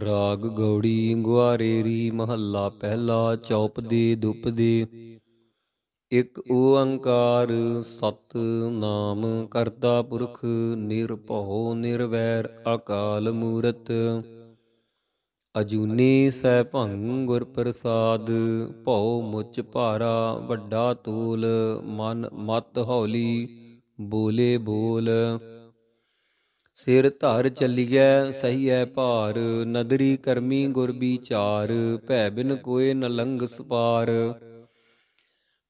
ਰਾਗ ਗੌੜੀ ਗੁਆਰੇ ਰੀ ਮਹੱਲਾ ਪਹਿਲਾ ਦੁੱਪ ਦੇ ਇਕ ਓੰਕਾਰ ਸਤ ਨਾਮ ਕਰਤਾ ਪੁਰਖ ਨਿਰਭਉ ਨਿਰਵੈਰ ਅਕਾਲ ਮੂਰਤ ਅਜੂਨੀ ਸੈ ਭੰਗ ਗੁਰ ਪ੍ਰਸਾਦ ਭਉ ਮੁਚ ਭਾਰਾ ਵੱਡਾ ਤੂਲ ਮਨ ਮਤ ਹੌਲੀ ਬੋਲੇ ਬੋਲ ਸਿਰ ਧਰ ਚੱਲੀਐ ਐ ਭਾਰ ਨਦਰੀ ਕਰਮੀ ਗੁਰ ਵਿਚਾਰ ਭੈ ਬਿਨ ਕੋਏ ਨ ਲੰਘ ਸਪਾਰ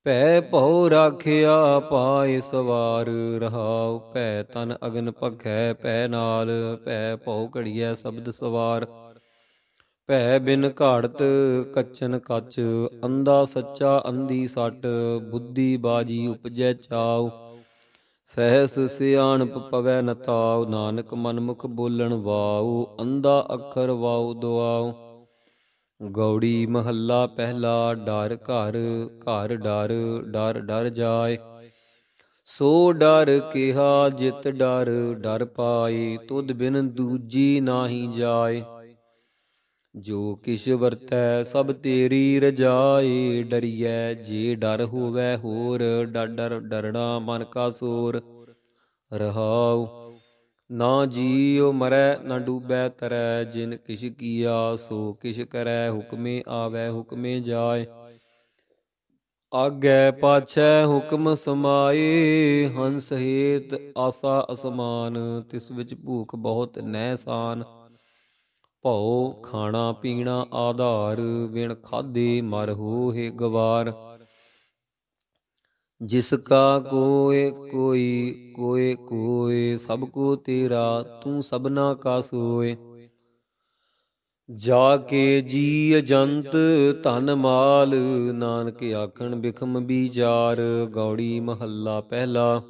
ਭੈ ਭਉ ਰਾਖਿਆ ਪਾਇ ਸਵਾਰ ਰਹਾਉ ਭੈ ਤਨ ਅਗਨ ਭਖੈ ਭੈ ਨਾਲ ਭੈ ਭਉ ਘੜੀਐ ਸ਼ਬਦ ਸਵਾਰ ਭੈ ਬਿਨ ਘਾੜਤ ਕੱਚਨ ਕੱਚ ਅੰਦਾ ਸੱਚਾ ਅੰਦੀ ਸੱਟ ਬੁੱਧੀ ਬਾਜੀ ਉਪਜੈ ਚਾਉ ਸਹਿਸ ਸਿਆਣਪ ਪਵੈ ਨਤਾਉ ਨਾਨਕ ਮਨਮੁਖ ਬੋਲਣ ਵਾਉ ਅੰਦਾ ਅੱਖਰ ਵਾਉ ਦੁਆਉ ਗੌੜੀ ਮਹੱਲਾ ਪਹਿਲਾ ਡਰ ਘਰ ਘਰ ਡਰ ਡਰ ਡਰ ਜਾਏ ਸੋ ਡਰ ਕਿਹਾ ਜਿਤ ਡਰ ਡਰ ਪਾਏ ਤੁਧ ਬਿਨ ਦੂਜੀ ਨਾਹੀ ਜਾਏ ਜੋ ਕਿਛ ਵਰਤੈ ਸਭ ਤੇਰੀ ਰਜਾਈ ਡਰੀਐ ਜੇ ਡਰ ਹੋਵੇ ਹੋਰ ਡਰ ਡਰਣਾ ਮਨ ਕਾ ਸੂਰ ਰਹਾਉ ਨਾ ਜੀਉ ਮਰੈ ਨਾ ਡੂਬੈ ਤਰੈ ਜਿਨ ਕਿਛ ਕੀਆ ਸੋ ਕਿਛ ਕਰੈ ਹੁਕਮੇ ਆਵੈ ਹੁਕਮੇ ਜਾਏ ਆਗੈ ਪਾਛੈ ਹੁਕਮ ਸਮਾਏ ਹੰਸ ਹੀਤ ਆਸਾ ਅਸਮਾਨ ਤਿਸ ਵਿੱਚ ਭੂਖ ਬਹੁਤ ਨਹਿਸਾਨ ਭਉ ਖਾਣਾ ਪੀਣਾ ਆਧਾਰ ਬਿਨ ਖਾਦੇ ਮਰ ਹੋਏ ਗਵਾਰ ਜਿਸ ਕਾ ਕੋਏ ਕੋਈ ਕੋਏ ਕੋਏ ਸਭ ਕੋ ਤੇਰਾ ਤੂੰ ਸਭਨਾ ਕਾ ਸੋਏ ਜਾ ਕੇ ਜੀ ਅਜੰਤ ਧਨ ਮਾਲ ਨਾਨਕ ਆਖਣ ਬਿਖਮ ਵਿਚਾਰ ਗੌੜੀ ਮਹੱਲਾ ਪਹਿਲਾ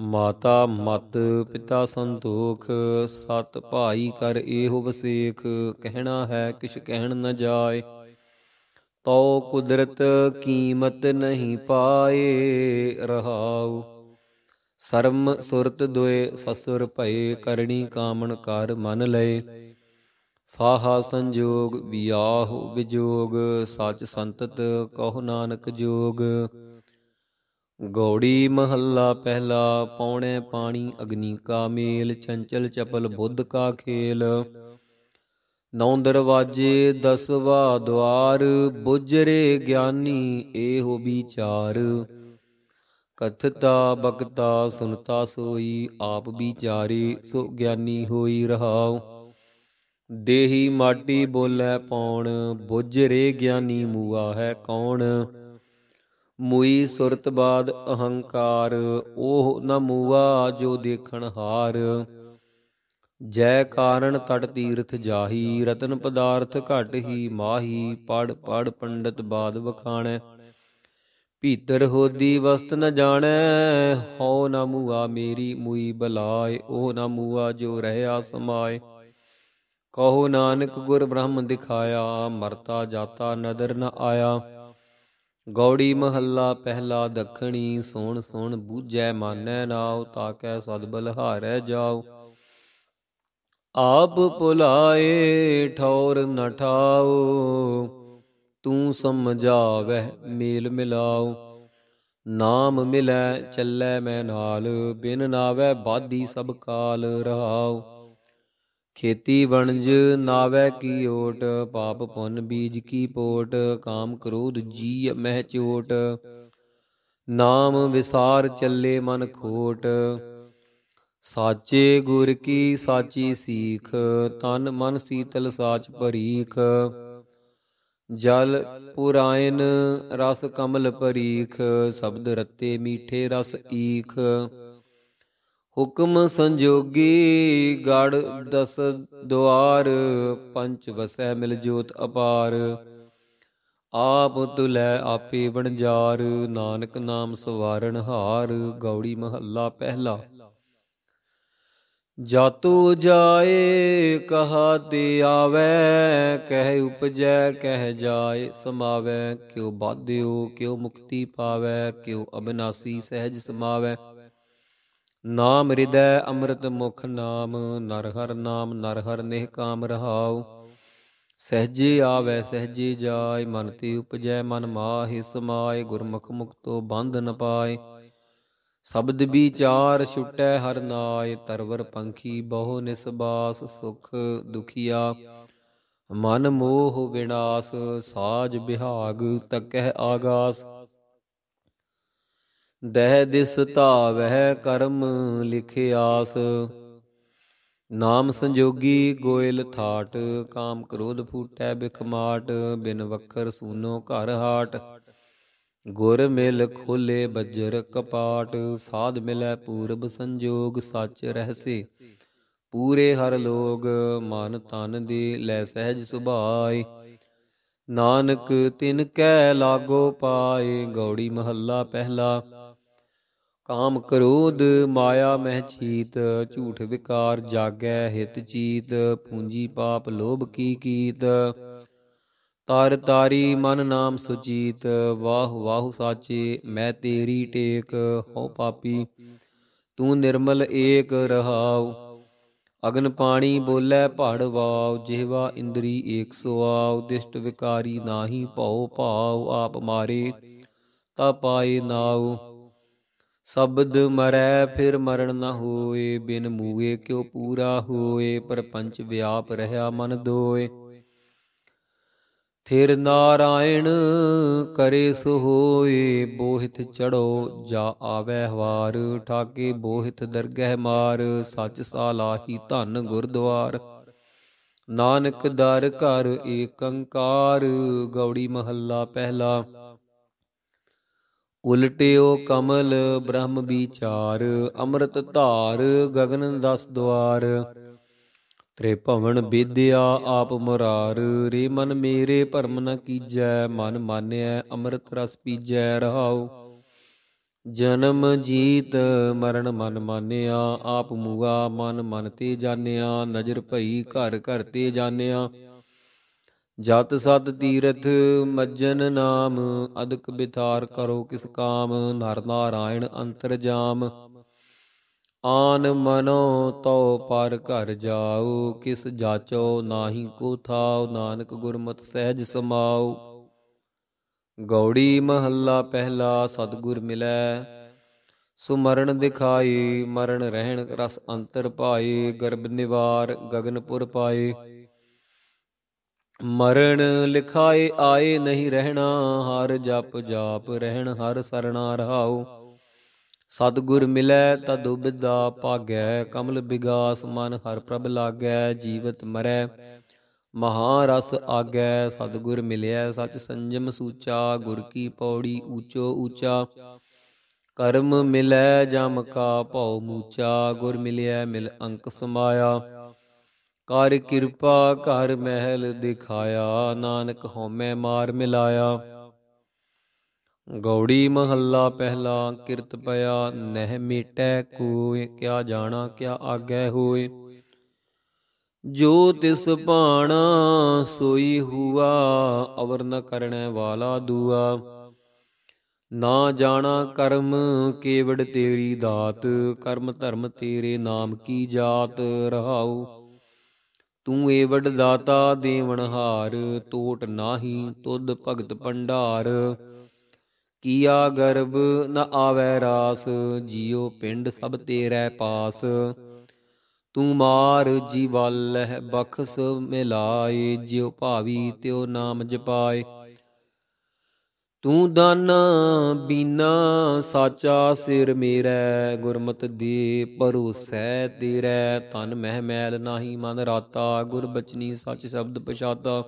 ਮਾਤਾ ਮਤ ਪਿਤਾ ਸੰਤੋਖ ਸਤ ਭਾਈ ਕਰ ਇਹੋ ਵਸੇਖ ਕਹਿਣਾ ਹੈ ਕਿਛ ਕਹਿਣ ਨ ਜਾਏ ਤਉ ਕੁਦਰਤ ਕੀਮਤ ਨਹੀਂ ਪਾਏ ਰਹਾਉ ਸਰਮ ਸੁਰਤ ਦੁਏ ਸਸੁਰ ਭਏ ਕਰਣੀ ਕਾਮਣ ਕਰ ਮਨ ਲਏ ਸਾਹਾ ਸੰਜੋਗ ਵਿਆਹ ਵਿਜੋਗ ਸੱਚ ਸੰਤਤ ਕਹੋ ਨਾਨਕ ਜੋਗ ਗੌੜੀ ਮਹੱਲਾ ਪਹਿਲਾ ਪੌਣੇ ਪਾਣੀ ਅਗਨੀ ਕਾ ਮੇਲ ਚੰਚਲ ਚਪਲ ਬੁੱਧ ਕਾ ਖੇਲ ਨੌ ਦਰਵਾਜੇ ਦਸਵਾ ਦਵਾਰ ਬੁਝਰੇ ਗਿਆਨੀ ਇਹੋ ਵਿਚਾਰ ਕਥਤਾ ਬਕਤਾ ਸੁਨਤਾ ਸੋਈ ਆਪ ਵਿਚਾਰੇ ਸੋ ਗਿਆਨੀ ਹੋਈ ਰਹਾਉ ਦੇਹੀ ਮਾਟੀ ਬੋਲੇ ਪੌਣ ਬੁਝਰੇ ਗਿਆਨੀ ਮੂਆ ਹੈ ਕੌਣ ਮੁਈ ਸੁਰਤ ਬਾਦ ਅਹੰਕਾਰ ਉਹ ਨ ਮੂਆ ਜੋ ਦੇਖਣ ਹਾਰ ਜੈ ਕਾਰਨ ਤਟ ਤੀਰਥ ਜਾਹੀ ਰਤਨ ਪਦਾਰਥ ਘਟ ਹੀ ਮਾਹੀ ਪੜ ਪੜ ਪੰਡਤ ਬਾਦ ਵਖਾਣੈ ਭੀਤਰ ਹੋਦੀ ਵਸਤ ਨ ਜਾਣੈ ਹਉ ਨ ਮੂਆ ਮੇਰੀ ਮੂਈ ਬਲਾਏ ਉਹ ਨ ਮੂਆ ਜੋ ਰਹਿ ਆਸਮਾਏ ਕਹੋ ਨਾਨਕ ਗੁਰ ਬ੍ਰਹਮ ਦਿਖਾਇਆ ਮਰਤਾ ਜਾਤਾ ਨਦਰ ਨ ਆਇਆ ਗੌੜੀ ਮਹੱਲਾ ਪਹਿਲਾ ਦੱਖਣੀ ਸੋਣ ਸੋਣ ਬੂਝੈ ਮਾਨੈ ਨਾਉ ਤਾਕੈ ਸਦ ਬਲਹਾਰੈ ਜਾਉ ਆਪ ਪੁਲਾਏ ਠੌਰ ਨ ਠਾਉ ਤੂੰ ਸਮਝਾਵੇ ਮੇਲ ਮਿਲਾਉ ਨਾਮ ਮਿਲੈ ਚੱਲੈ ਮੈਂ ਨਾਲ ਬਿਨ ਨਾਵੇ ਬਾਦੀ ਸਭ ਕਾਲ ਰਹਾਉ ਖੇਤੀ ਵਣਜ ਨਾਵੇ ਕੀ ਓਟ ਪਾਪ ਪੁੰਨ ਬੀਜ ਕੀ ਪੋਟ ਕਾਮ ਕ੍ਰੋਧ ਜੀ ਮਹਿ ਚੋਟ ਨਾਮ ਵਿਸਾਰ ਚੱਲੇ ਮਨ ਖੋਟ ਸਾਚੇ ਗੁਰ ਕੀ ਸਾਚੀ ਸੀਖ ਤਨ ਮਨ ਸੀਤਲ ਸਾਚ ਭਰੀਖ ਜਲ ਪੁਰਾਇਨ ਰਸ ਕਮਲ ਪਰੀਖ ਸ਼ਬਦ ਰਤੇ ਮੀਠੇ ਰਸ ਈਖ ਹੁਕਮ ਸੰਜੋਗੀ ਗੜ ਦਸ ਦੁਆਰ ਪੰਚ ਵਸੈ ਮਿਲ ਜੋਤ ਅਪਾਰ ਆਪ ਤੁਲੈ ਆਪੇ ਬਣਜਾਰ ਨਾਨਕ ਨਾਮ ਸਵਾਰਣ ਹਾਰ ਗੌੜੀ ਮਹੱਲਾ ਪਹਿਲਾ ਜਾਤੋ ਜਾਏ ਕਹਾ ਤੇ ਆਵੇ ਕਹਿ ਉਪਜੈ ਕਹਿ ਜਾਏ ਸਮਾਵੇ ਕਿਉ ਬਾਧਿਓ ਕਿਉ ਮੁਕਤੀ ਪਾਵੇ ਕਿਉ ਅਬਨਾਸੀ ਸਹਿਜ ਸਮਾਵੇ ਨਾਮ ਰਿਦੈ ਅੰਮ੍ਰਿਤ ਮੁਖ ਨਾਮ ਨਰ ਹਰ ਨਾਮ ਨਰ ਹਰ ਨਿਹ ਕਾਮ ਰਹਾਉ ਸਹਜੇ ਆਵੈ ਸਹਜੇ ਜਾਇ ਮਨ ਤੇ ਉਪਜੈ ਮਨ ਮਾਹਿ ਸਮਾਏ ਗੁਰਮੁਖ ਮੁਕਤੋ ਬੰਧ ਨ ਪਾਏ ਸ਼ਬਦ ਵਿਚਾਰ ਛੁਟੈ ਹਰ ਨਾਏ ਤਰਵਰ ਪੰਖੀ ਬਹੁ ਨਿਸਬਾਸ ਸੁਖ ਦੁਖੀਆ ਮਨ ਮੋਹ ਵਿਨਾਸ਼ ਸਾਜ ਵਿਹਾਗ ਤਕਹਿ ਆਗਾਸ ਦਹਿ ਦਿਸ ਧਾਵਹਿ ਕਰਮ ਲਿਖਿਆਸ ਨਾਮ ਸੰਜੋਗੀ ਗੋਇਲ ਥਾਟ ਕਾਮ ਕ੍ਰੋਧ ਫੂਟੈ ਬਿਖਮਾਟ ਬਿਨ ਵਖਰ ਸੂਨੋ ਘਰ ਹਾਟ ਗੁਰ ਮਿਲ ਖੋਲੇ ਬੱਜਰ ਕਪਾਟ ਸਾਧ ਮਿਲੈ ਪੂਰਬ ਸੰਜੋਗ ਸੱਚ ਰਹਸੇ ਪੂਰੇ ਹਰ ਲੋਗ ਮਨ ਤਨ ਦੀ ਲੈ ਸਹਿਜ ਸੁਭਾਈ ਨਾਨਕ ਤਿਨ ਕੈ ਲਾਗੋ ਪਾਏ ਗੌੜੀ ਮਹੱਲਾ ਪਹਿਲਾ ਕਾਮ ਕ੍ਰੋਧ ਮਾਇਆ ਮਹਿ ਚੀਤ ਝੂਠ ਵਿਕਾਰ ਜਾਗੈ ਹਿਤ ਚੀਤ ਪੂੰਜੀ ਪਾਪ ਲੋਭ ਕੀ ਕੀਤ ਤਰ ਤਾਰੀ ਮਨ ਨਾਮ ਸੁਜੀਤ ਵਾਹ ਵਾਹ ਸਾਚੇ ਮੈਂ ਤੇਰੀ ਟੇਕ ਹਉ ਪਾਪੀ ਤੂੰ ਨਿਰਮਲ ਏਕ ਰਹਾਉ ਅਗਨ ਪਾਣੀ ਬੋਲੇ ਪਹਾੜਵਾਉ ਜਿਹਵਾ ਇੰਦਰੀ ਏਕ ਸੋ ਆਉ ਦਿਸ਼ਟ ਵਿਕਾਰੀ ਨਾਹੀ ਭਉ ਭਾਉ ਆਪ ਮਾਰੇ ਤਾ ਪਾਏ ਨਾਉ ਸਬਦ ਮਰੈ ਫਿਰ ਮਰਨ ਨ ਹੋਏ ਬਿਨ ਮੂਏ ਕਿਉ ਪੂਰਾ ਹੋਏ ਪਰਪੰਚ ਵਿਆਪ ਰਹਾ ਮਨ ਦੋਏ ਥਿਰ ਨਾਰਾਇਣ ਕਰੇ ਸੋ ਹੋਏ ਬੋਹਿਤ ਚੜੋ ਜਾ ਆਵੇ ਹਵਾਰ ਠਾਕੇ ਬੋਹਿਤ ਦਰਗਹਿ ਮਾਰ ਸੱਚ ਸਾਲਾਹੀ ਧੰਨ ਗੁਰਦੁਆਰ ਨਾਨਕ ਦਰ ਘਰ ਏਕੰਕਾਰ ਗੌੜੀ ਮਹੱਲਾ ਪਹਿਲਾ ਉਲਟਿਓ ਕਮਲ ਬ੍ਰਹਮ ਵਿਚਾਰ ਅੰਮ੍ਰਿਤ ਧਾਰ ਗਗਨ ਦਸ ਦੁਆਰ ਤ੍ਰੇ ਭਵਨ ਵਿਦਿਆ ਆਪ ਮੁਰਾਰ ਰੇ ਮਨ ਮੇਰੇ ਭਰਮ ਨ ਕੀਜੈ ਮਨ ਮਾਨਿਐ ਅੰਮ੍ਰਿਤ ਰਸ ਪੀਜੈ ਰਹਾਉ ਜਨਮ ਜੀਤ ਮਰਨ ਮਨ ਮਾਨਿਆ ਆਪ ਮੂਗਾ ਮਨ ਮਨ ਤੇ ਜਾਣਿਆ ਨਜ਼ਰ ਭਈ ਘਰ ਘਰ ਤੇ ਜਾਣਿਆ ਜਤ ਸਤ ਤੀਰਥ ਮੱਜਨ ਨਾਮ ਅਦਕ ਬਿਥਾਰ ਕਰੋ ਕਿਸ ਕਾਮ ਨਰ ਨਾਰਾਇਣ ਜਾਮ ਆਨ ਮਨੋ ਤਉ ਪਰ ਘਰ ਜਾਉ ਕਿਸ ਜਾਚੋ ਨਾਹੀ ਕੋ ਥਾਉ ਨਾਨਕ ਗੁਰਮਤਿ ਸਹਿਜ ਸਮਾਉ ਗੌੜੀ ਮਹੱਲਾ ਪਹਿਲਾ ਸਤਗੁਰ ਮਿਲੈ ਸੁਮਰਨ ਦਿਖਾਈ ਮਰਨ ਰਹਿਣ ਰਸ ਅੰਤਰ ਪਾਏ ਗਰਬ ਨਿਵਾਰ ਗਗਨਪੁਰ ਪਾਏ ਮਰਨ ਲਿਖਾਏ ਆਏ ਨਹੀਂ ਰਹਿਣਾ ਹਰ ਜਪ ਜਾਪ ਰਹਿਣ ਹਰ ਸਰਣਾ ਰਹਾਉ ਸਤਗੁਰ ਮਿਲੈ ਤਦ ਦੁਬਿਦਾ ਭਾਗੈ ਕਮਲ ਵਿਗਾਸ ਮਨ ਹਰ ਪ੍ਰਭ ਲਾਗੈ ਜੀਵਤ ਮਰੈ ਮਹਾਰਸ ਆਗੈ ਸਤਗੁਰ ਮਿਲਿਆ ਸਚ ਸੰਜਮ ਸੂਚਾ ਗੁਰ ਕੀ ਪੌੜੀ ਊਚੋ ਊਚਾ ਕਰਮ ਮਿਲੈ ਜਮ ਕਾ ਭਉ ਮੂਚਾ ਗੁਰ ਮਿਲਿਆ ਮਿਲ ਅੰਕ ਸਮਾਇਆ ਕਰ ਕਿਰਪਾ ਘਰ ਮਹਿਲ ਦਿਖਾਇਆ ਨਾਨਕ ਹਉਮੈ ਮਾਰ ਮਿਲਾਇਆ ਗੌੜੀ ਮਹੱਲਾ ਪਹਿਲਾ ਕਿਰਤ ਪਿਆ ਨਹਿ ਮੇਟੈ ਕੋਇ ਕਿਆ ਜਾਣਾ ਕਿਆ ਆਗੈ ਹੋਏ ਜੋ ਤਿਸ ਭਾਣਾ ਸੋਈ ਹੁਆ ਅਵਰ ਨ ਕਰਣੈ ਵਾਲਾ ਦੂਆ ਨਾ ਜਾਣਾ ਕਰਮ ਕੇਵੜ ਤੇਰੀ ਦਾਤ ਕਰਮ ਧਰਮ ਤੇਰੇ ਨਾਮ ਕੀ ਜਾਤ ਰਹਾਉ ਤੂੰ ਏਵਡ ਦਾਤਾ ਦੇਵਨਹਾਰ ਟੋਟ ਨਾਹੀ ਤੁਧ ਭਗਤ ਭੰਡਾਰ ਕੀਆ ਗਰਬ ਨ ਆਵੈ ਰਾਸ ਜੀਉ ਪਿੰਡ ਸਭ ਤੇਰੇ ਪਾਸ ਤੂੰ ਮਾਰ ਜੀਵਲ ਬਖਸ ਮਿਲਾਏ ਜਿਉ ਭਾਵੀ ਤਿਉ ਨਾਮ ਜਪਾਏ ਤੂੰ ਦਾਨਾ ਬਿਨਾ ਸਾਚਾ ਸਿਰ ਮੇਰਾ ਗੁਰਮਤ ਦੇ ਭਰੋਸੈ ਤੇਰੇ ਤਨ ਮਹਿ ਮੈਲ ਨਾਹੀ ਮਨ ਰਾਤਾ ਗੁਰ ਬਚਨੀ ਸੱਚ ਸ਼ਬਦ ਪਛਾਤਾ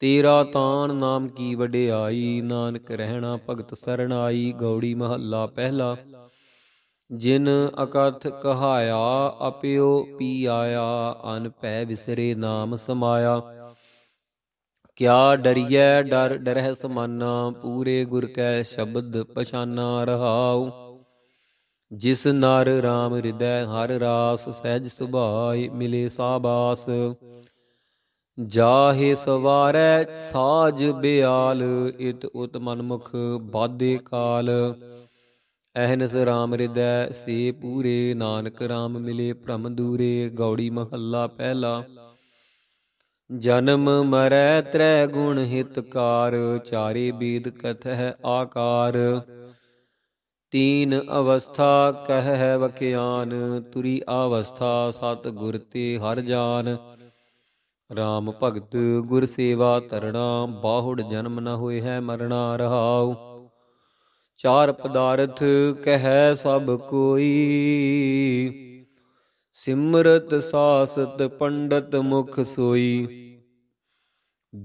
ਤੇਰਾ ਤਾਨ ਨਾਮ ਕੀ ਵਡਿਆਈ ਨਾਨਕ ਰਹਿਣਾ ਭਗਤ ਸਰਣ ਆਈ ਗੌੜੀ ਮਹੱਲਾ ਪਹਿਲਾ ਜਿਨ ਅਕਥ ਕਹਾਇਆ ਅਪਿਓ ਪੀ ਆਇਆ ਅਨ ਪੈ ਵਿਸਰੇ ਨਾਮ ਸਮਾਇਆ ਕਿਆ ਡਰੀਐ ਡਰ ਡਰਹਿ ਸਮਾਨਾ ਪੂਰੇ ਗੁਰ ਕੈ ਸ਼ਬਦ ਪਛਾਨਾ ਰਹਾਉ ਜਿਸ ਨਰ RAM ਹਿਰਦੈ ਹਰ ਰਾਸ ਸਹਿਜ ਸੁਭਾਈ ਮਿਲੇ ਸਾਬਾਸ ਜਾਹੇ ਸਵਾਰੈ ਸਾਜ ਬਿਆਲ ਇਤ ਉਤ ਮਨਮੁਖ ਬਾਦੇ ਕਾਲ ਅਹਨਸ RAM ਹਿਰਦੈ ਸੇ ਪੂਰੇ ਨਾਨਕ RAM ਮਿਲੇ ਭ੍ਰਮ ਦੂਰੇ ਗੌੜੀ ਮਹੱਲਾ ਪਹਿਲਾ ਜਨਮ ਮਰੈ ਤ੍ਰੈ ਗੁਣ ਹਿਤਕਾਰ ਚਾਰੇ ਬੀਦ ਕਥਹਿ ਆਕਾਰ ਤੀਨ ਅਵਸਥਾ ਕਹਿ ਵਕਿਆਨ ਤੁਰੀ ਅਵਸਥਾ ਸਤ ਗੁਰ ਤੇ ਹਰ ਜਾਨ RAM ਭਗਤ ਗੁਰ ਸੇਵਾ ਤਰਣਾ ਬਾਹੜ ਜਨਮ ਨ ਹੋਏ ਹੈ ਮਰਣਾ ਰਹਾਉ ਚਾਰ ਪਦਾਰਥ ਕਹਿ ਸਭ ਕੋਈ ਸਿਮਰਤ ਸਾਸਤ ਪੰਡਤ ਮੁਖ ਸੋਈ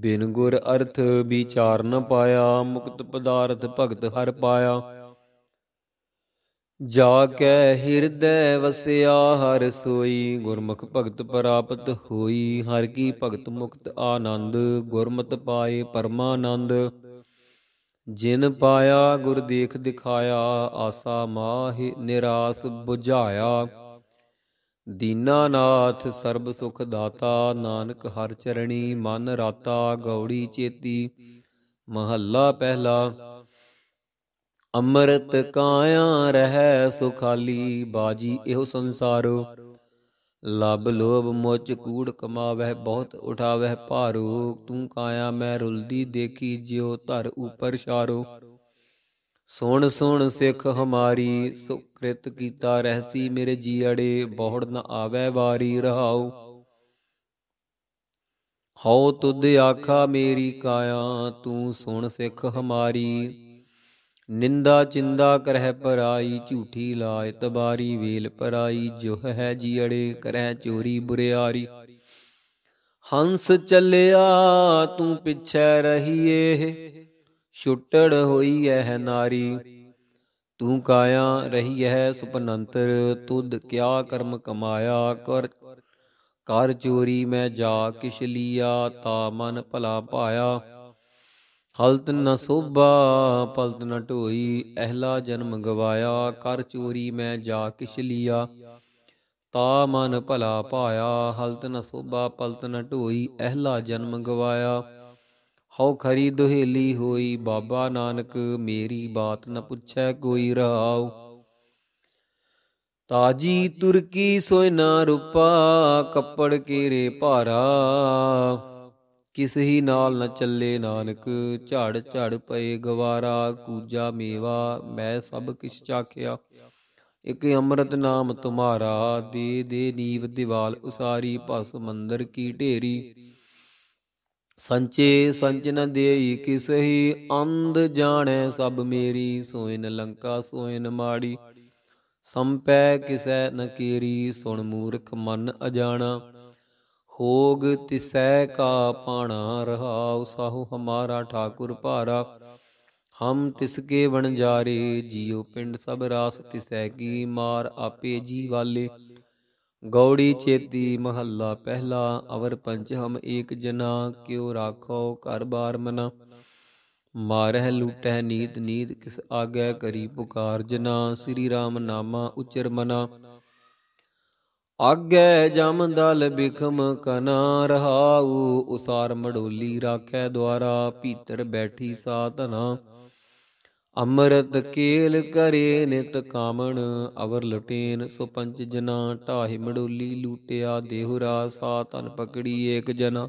ਬਿਨ ਗੁਰ ਅਰਥ ਵਿਚਾਰ ਨ ਪਾਇਆ ਮੁਕਤ ਪਦਾਰਥ ਭਗਤ ਹਰ ਪਾਇਆ ਜਾ ਕੇ ਹਿਰਦੈ ਵਸਿਆ ਹਰ ਸੋਈ ਗੁਰਮੁਖ ਭਗਤ ਪ੍ਰਾਪਤ ਹੋਈ ਹਰ ਕੀ ਭਗਤ ਮੁਕਤ ਆਨੰਦ ਗੁਰਮਤ ਪਾਏ ਪਰਮਾਨੰਦ ਜਿਨ ਪਾਇਆ ਗੁਰ ਦੇਖ ਦਿਖਾਇਆ ਆਸਾ ਮਾਹਿ ਨਿਰਾਸ 부ਝਾਇਆ ਦੀਨਾਨਾਥ ਸਰਬ ਸੁਖ ਦਾਤਾ ਨਾਨਕ ਹਰ ਚਰਣੀ ਮਨ ਰਾਤਾ ਗੌੜੀ ਚੇਤੀ ਮਹੱਲਾ ਪਹਿਲਾ ਅੰਮ੍ਰਿਤ ਕਾਇਆ ਰਹਿ ਸੁਖਾਲੀ ਬਾਜੀ ਇਹੋ ਸੰਸਾਰੋ ਲਬ ਲੋਭ ਮੁਚ ਕੂੜ ਕਮਾਵਹਿ ਬਹੁਤ ਉਠਾਵਹਿ ਭਾਰੋ ਤੂੰ ਕਾਇਆ ਮੈਂ ਰੁਲਦੀ ਦੇਖੀ ਜਿਉ ਧਰ ਉਪਰ ਸ਼ਾਰੋ ਸੁਣ ਸੁਣ ਸਿੱਖ ਹਮਾਰੀ ਸੁਕ੍ਰਿਤ ਕੀਤਾ ਰਹਿਸੀ ਮੇਰੇ ਜੀਅੜੇ ਬਹੁੜ ਨ ਆਵੇ ਵਾਰੀ ਰਹਾਉ ਹਉ ਤੁਦ ਆਖਾ ਮੇਰੀ ਕਾਇਆ ਤੂੰ ਸੁਣ ਸਿੱਖ ਹਮਾਰੀ ਨਿੰਦਾ ਚਿੰਦਾ ਕਰਹਿ ਪਰਾਈ ਝੂਠੀ ਲਾਇ ਤਬਾਰੀ ਵੇਲ ਪਰਾਈ ਜੋ ਹੈ ਜੀਅੜੇ ਕਰਹਿ ਚੋਰੀ ਬੁਰਿਆਰੀ ਹੰਸ ਚੱਲਿਆ ਤੂੰ ਪਿੱਛੇ ਰਹੀਏ ਛੁੱਟੜ ਹੋਈ ਹੈ ਨਾਰੀ ਤੂੰ ਕਾਇਆ ਰਹੀ ਹੈ ਸੁਪਨੰਤਰ ਤੁਧ ਕਿਆ ਕਰਮ ਕਮਾਇਆ ਕਰ ਕਰ ਚੋਰੀ ਮੈਂ ਜਾ ਕਿਛ ਲੀਆ ਤਾ ਮਨ ਭਲਾ ਪਾਇਆ ਹਲਤ ਨ ਸੋਭਾ ਪਲਤ ਨ ਢੋਈ ਅਹਲਾ ਜਨਮ ਗਵਾਇਆ ਕਰ ਚੋਰੀ ਮੈਂ ਜਾ ਕਿਛ ਲੀਆ ਤਾ ਮਨ ਭਲਾ ਪਾਇਆ ਹਲਤ ਨ ਸੋਭਾ ਪਲਤ ਨ ਢੋਈ ਅਹਲਾ ਜਨਮ ਗਵਾਇਆ ਹਉ ਖਰੀ ਦੁਹੇਲੀ ਹੋਈ ਬਾਬਾ ਨਾਨਕ ਮੇਰੀ ਬਾਤ ਨ ਪੁੱਛੈ ਕੋਈ ਰਾਉ ਤਾਜੀ ਤੁਰਕੀ ਸੋਇਨਾ ਰੂਪਾ ਕੱਪੜ ਕੇਰੇ ਭਾਰਾ ਕਿਸ ਹੀ ਨਾਲ ਨ ਚੱਲੇ ਨਾਨਕ ਝੜ ਝੜ ਪਏ ਗਵਾਰਾ ਕੂਜਾ ਮੇਵਾ ਮੈਂ ਸਭ ਕਿਛ ਚਾਖਿਆ ਇਕ ਅੰਮ੍ਰਿਤ ਨਾਮ ਤੁਮਾਰਾ ਦੇ ਦੇ ਨੀਵ ਦੀਵਾਲ ਉਸਾਰੀ ਭਸ ਮੰਦਰ ਕੀ ਢੇਰੀ ਸੰਚੇ ਸੰਚਨ ਨ ਦੇਈ ਕਿਸਹੀ ਅੰਧ ਜਾਣੈ ਸਭ ਮੇਰੀ ਸੋਇਨ ਲੰਕਾ ਸੋਇਨ ਮਾੜੀ ਸੰਪੈ ਕਿਸੈ ਨ ਸੁਣ ਮੂਰਖ ਮਨ ਅਜਾਣਾ ਹੋਗ ਤਿਸੈ ਕਾ ਪਾਣਾ ਰਹਾਉ ਸਾਹੂ ਹਮਾਰਾ ਠਾਕੁਰ ਭਾਰਾ ਹਮ ਤਿਸਕੇ ਵਣ ਜਾਰੇ ਜੀਉ ਪਿੰਡ ਸਭ ਰਾਸ ਤਿਸੈ ਕੀ ਮਾਰ ਆਪੇ ਜੀ ਵਾਲੇ ਗੌੜੀ ਚੇਤੀ ਮਹੱਲਾ ਪਹਿਲਾ ਅਵਰ ਪੰਚ ਹਮ ਏਕ ਜਨਾ ਕਿਉ ਰਾਖੋ ਘਰ ਬਾਰ ਮਨਾ ਮਾਰਹਿ ਲੂਟਹਿ ਨੀਤ ਨੀਤ ਕਿਸ ਆਗੇ ਕਰੀ ਪੁਕਾਰ ਜਨਾ ਸ੍ਰੀ ਰਾਮ ਨਾਮਾ ਉਚਰ ਮਨਾ ਆਗੇ ਜਮ ਦਲ ਬਿਖਮ ਕਨਾ ਰਹਾਉ ਉਸਾਰ ਮਡੋਲੀ ਰਾਖੈ ਦੁਆਰਾ ਭੀਤਰ ਬੈਠੀ ਸਾਧਨਾ ਅੰਮ੍ਰਿਤ ਕੇਲ ਕਰੇ ਨਿਤ ਕਾਮਣ ਅਵਰ ਲਟੇਨ ਸੋ ਪੰਜ ਜਨਾ ਢਾਹੇ ਮੜੋਲੀ ਲੂਟਿਆ ਦੇਹੁਰਾ ਸਾ ਤਨ ਪਕੜੀ ਏਕ ਜਨਾ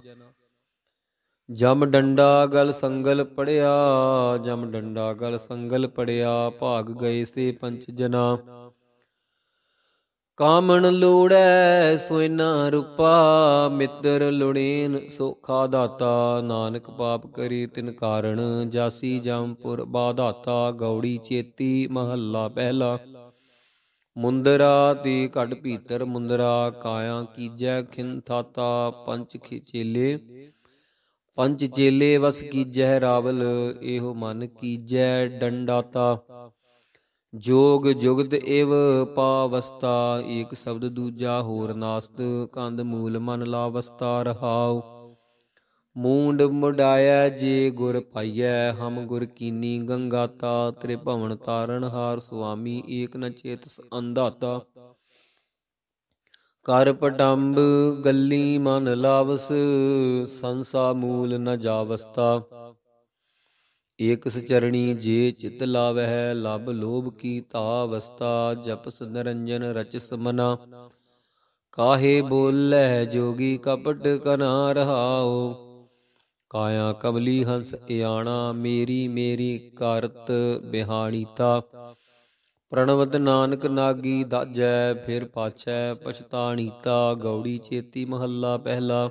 ਜਮ ਡੰਡਾ ਗਲ ਸੰਗਲ ਪੜਿਆ ਜਮ ਡੰਡਾ ਗਲ ਸੰਗਲ ਪੜਿਆ ਭਾਗ ਗਏ ਸੇ ਪੰਜ ਜਨਾ ਕਾਮਣ ਲੋੜੈ ਸੋਇਨਾ ਰੂਪਾ ਮਿੱਤਰ ਲੁੜੇਨ ਸੋਖਾ ਦਾਤਾ ਨਾਨਕ ਪਾਪ ਕਰੀ ਤਿਨ ਕਾਰਣ ਜਾਸੀ ਜਮਪੁਰ ਬਾਦਾਤਾ ਗੌੜੀ ਚੇਤੀ ਮਹੱਲਾ ਪਹਿਲਾ ਮੁੰਦਰਾ ਤੇ ਘਟ ਭੀਤਰ ਮੁੰਦਰਾ ਕਾਇਆ ਕੀਜੈ ਖਿੰਥਾਤਾ ਥਾਤਾ ਪੰਚ ਖਿਚੇਲੇ ਪੰਚ ਚੇਲੇ ਵਸ ਕੀਜੈ ਰਾਵਲ ਇਹੋ ਮਨ ਕੀਜੈ ਡੰਡਾਤਾ ਜੋਗ ਜੁਗਤ ਇਵ ਪਾਵਸਤਾ ਏਕ ਸ਼ਬਦ ਦੂਜਾ ਹੋਰ ਨਾਸਤ ਕੰਦ ਮੂਲ ਮਨ ਲਾਵਸਤਾ ਰਹਾਉ ਮੂੰਡ ਮੁਡਾਇਆ ਜੇ ਗੁਰ ਪਾਈਐ ਹਮ ਗੁਰ ਕੀਨੀ ਗੰਗਾਤਾ ਤ੍ਰਿ ਭਵਨ ਤਾਰਨ ਹਾਰ ਸੁਆਮੀ ਏਕ ਨ ਚੇਤਸ ਅੰਧਾਤਾ ਕਰ ਪਟੰਬ ਗੱਲੀ ਮਨ ਲਾਵਸ ਸੰਸਾ ਮੂਲ ਨ ਜਾਵਸਤਾ ਏਕਸ ਚਰਣੀ ਜੇ ਚਿਤ ਲਾਵਹਿ ਲਬ ਲੋਭ ਕੀ ਤਾ ਅਵਸਥਾ ਜਪਸ ਨਿਰੰਜਨ ਰਚਸ ਮਨਾ ਕਾਹੇ ਬੋਲੈ ਜੋਗੀ ਕਪਟ ਕਨਾ ਰਹਾਓ ਕਾਇਆ ਕਬਲੀ ਹੰਸ ਇਆਣਾ ਮੇਰੀ ਮੇਰੀ ਕਰਤ ਬਿਹਾਣੀਤਾ ਪ੍ਰਣਵਤ ਨਾਨਕ ਨਾਗੀ ਦਾਜੈ ਫਿਰ ਪਾਛੈ ਪਛਤਾਣੀਤਾ ਗੌੜੀ ਚੇਤੀ ਮਹੱਲਾ ਪਹਿਲਾ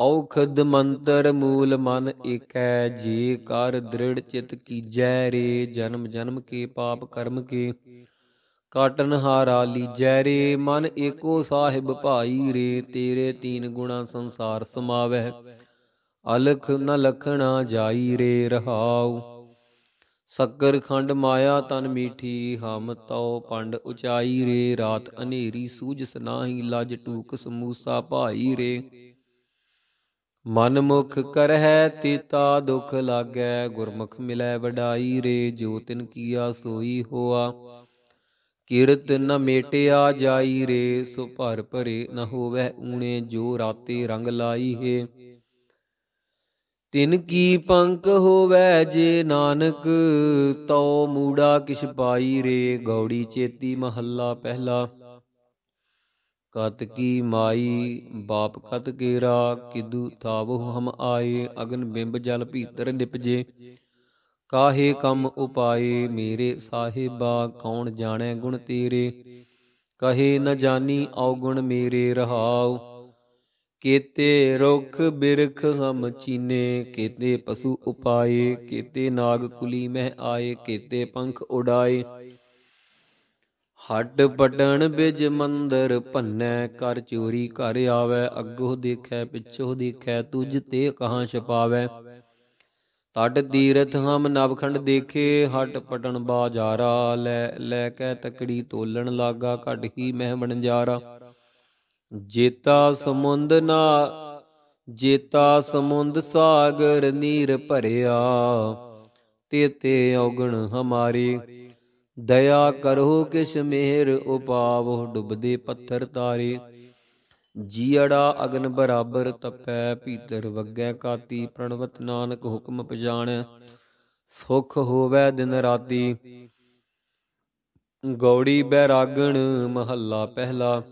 ਔਖਦ ਮੰਤਰ ਮੂਲ ਮਨ ਏਕੈ ਜੀ ਕਰ ਦ੍ਰਿੜ ਚਿਤ ਕੀਜੈ ਰੇ ਜਨਮ ਜਨਮ ਕੇ ਪਾਪ ਕਰਮ ਕੇ ਕਾਟਨ ਹਾਰਾ ਲੀਜੈ ਰੇ ਮਨ ਏਕੋ ਸਾਹਿਬ ਭਾਈ ਰੇ ਤੇਰੇ ਤੀਨ ਗੁਣਾ ਸੰਸਾਰ ਸਮਾਵੈ ਅਲਖ ਨ ਲਖਣਾ ਜਾਈ ਰੇ ਰਹਾਉ ਸੱਕਰ ਖੰਡ ਮਾਇਆ ਤਨ ਮੀਠੀ ਹਮ ਤਉ ਪੰਡ ਉਚਾਈ ਰੇ ਰਾਤ ਅਨੇਰੀ ਸੂਜਸ ਨਾਹੀ ਲਜ ਟੂਕ ਸਮੂਸਾ ਭਾਈ ਰੇ ਮਨਮੁਖ ਕਰਹਿ ਤੀਤਾ ਦੁਖ ਲਾਗੈ ਗੁਰਮੁਖ ਮਿਲੈ ਵਡਾਈ ਰੇ ਜੋ ਤਿਨ ਕੀਆ ਸੋਈ ਹੋਆ ਕਿਰਤ ਨ ਮੇਟਿਆ ਜਾਈ ਰੇ ਸੋ ਭਰ ਭਰੇ ਨ ਹੋਵੈ ਊਣੇ ਜੋ ਰਾਤੇ ਰੰਗ ਲਾਈ ਹੈ ਤਿਨ ਕੀ ਪੰਕ ਹੋਵੈ ਜੇ ਨਾਨਕ ਤਉ ਮੂੜਾ ਕਿਛ ਪਾਈ ਰੇ ਗੌੜੀ ਚੇਤੀ ਮਹੱਲਾ ਪਹਿਲਾ ਕਤ ਕੀ ਮਾਈ ਬਾਪ ਕਤ ਕੇਰਾ ਕਿਦੂ ਤਾਵਹੁ ਹਮ ਆਏ ਅਗਨ ਬਿੰਬ ਜਲ ਭੀਤਰ ਨਿਪਜੇ ਕਾਹੇ ਕੰਮ ਉਪਾਏ ਮੇਰੇ ਸਾਹਿਬਾ ਕੌਣ ਜਾਣੈ ਗੁਣ ਤੇਰੇ ਕਹੇ ਨ ਜਾਣੀ ਗੁਣ ਮੇਰੇ ਰਹਾਉ ਕੀਤੇ ਰੁਖ ਬਿਰਖ ਹਮ ਚੀਨੇ ਕੀਤੇ ਪਸ਼ੂ ਉਪਾਏ ਕੀਤੇ ਨਾਗ ਕੁਲੀ ਮਹਿ ਆਏ ਕੀਤੇ ਪੰਖ ਉਡਾਏ ਹੱਟ ਪਟਣ ਬਿਜ ਮੰਦਰ ਭੰਨੈ ਕਰ ਚੋਰੀ ਕਰ ਆਵੇ ਅੱਗੋ ਦੇਖੈ ਪਿੱਛੋ ਦੇਖੈ ਤੁਜ ਤੇ ਕਹਾਂ ਛਪਾਵੇ ਤਟ ਦੀਰਥ ਹਮ ਨਵਖੰਡ ਦੇਖੇ ਹਟ ਪਟਣ ਬਾਜ਼ਾਰਾ ਲੈ ਲੈ ਕੇ ਤਕੜੀ ਤੋਲਣ ਲਾਗਾ ਘਟ ਹੀ ਮਹਿ ਬਣਜਾਰਾ ਜੇਤਾ ਸਮੁੰਦ ਨਾ ਜੇਤਾ ਸਮੁੰਦ ਸਾਗਰ ਨੀਰ ਭਰਿਆ ਤੇ ਤੇ ਔਗਣ ਹਮਾਰੀ ਦਇਆ ਕਰੋ ਕਿਸ ਮਿਹਰ ਉਪਾਵੋ ਡੁੱਬਦੇ ਪੱਥਰ ਤਾਰੇ ਜੀੜਾ ਅਗਨ ਬਰਾਬਰ ਤਪੈ ਭੀਤਰ ਵਗੈ ਕਾਤੀ ਪ੍ਰਣਵਤ ਨਾਨਕ ਹੁਕਮ ਪਜਾਣ ਸੁਖ ਹੋਵੇ ਦਿਨ ਰਾਤੀ ਗੌੜੀ ਬੈਰਾਗਣ ਮਹੱਲਾ ਪਹਿਲਾ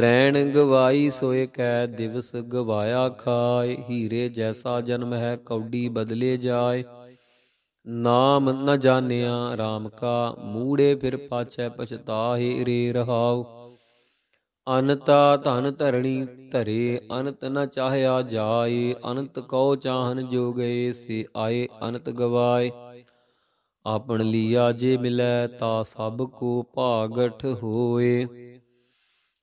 ਰੈਣ ਗਵਾਈ ਸੋਏ ਕੈ ਦਿਵਸ ਗਵਾਇਆ ਖਾਏ ਹੀਰੇ ਜੈਸਾ ਜਨਮ ਹੈ ਕੌਡੀ ਬਦਲੇ ਜਾਏ ਨਾਮ ਨ ਜਾਣਿਆ RAM ਕਾ ਮੂੜੇ ਫਿਰ ਪਾਛੈ ਪਛਤਾਹੇ ਰੇ ਰਹਾਉ ਅਨਤਾ ਧਨ ਧਰਣੀ ਧਰੇ ਅਨਤ ਨ ਚਾਹਿਆ ਜਾਏ ਅਨਤ ਕਉ ਚਾਹਨ ਜੋ ਗਏ ਸੇ ਆਏ ਅਨਤ ਗਵਾਏ ਆਪਣ ਲੀਆ ਜੇ ਮਿਲੈ ਤਾ ਸਭ ਕੋ ਭਾਗਠ ਹੋਏ